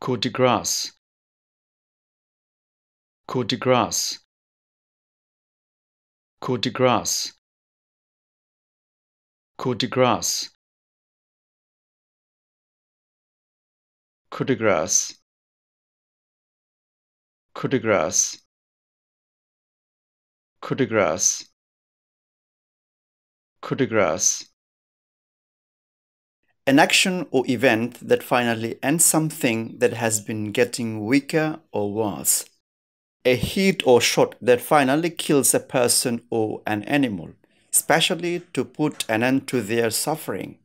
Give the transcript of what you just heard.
Coup de grace. Coup de grace. Coup de grace. Coup de grace. Coup de grace. Coup de grace. Coup de grace. Coup de grace an action or event that finally ends something that has been getting weaker or worse. A hit or shot that finally kills a person or an animal, especially to put an end to their suffering.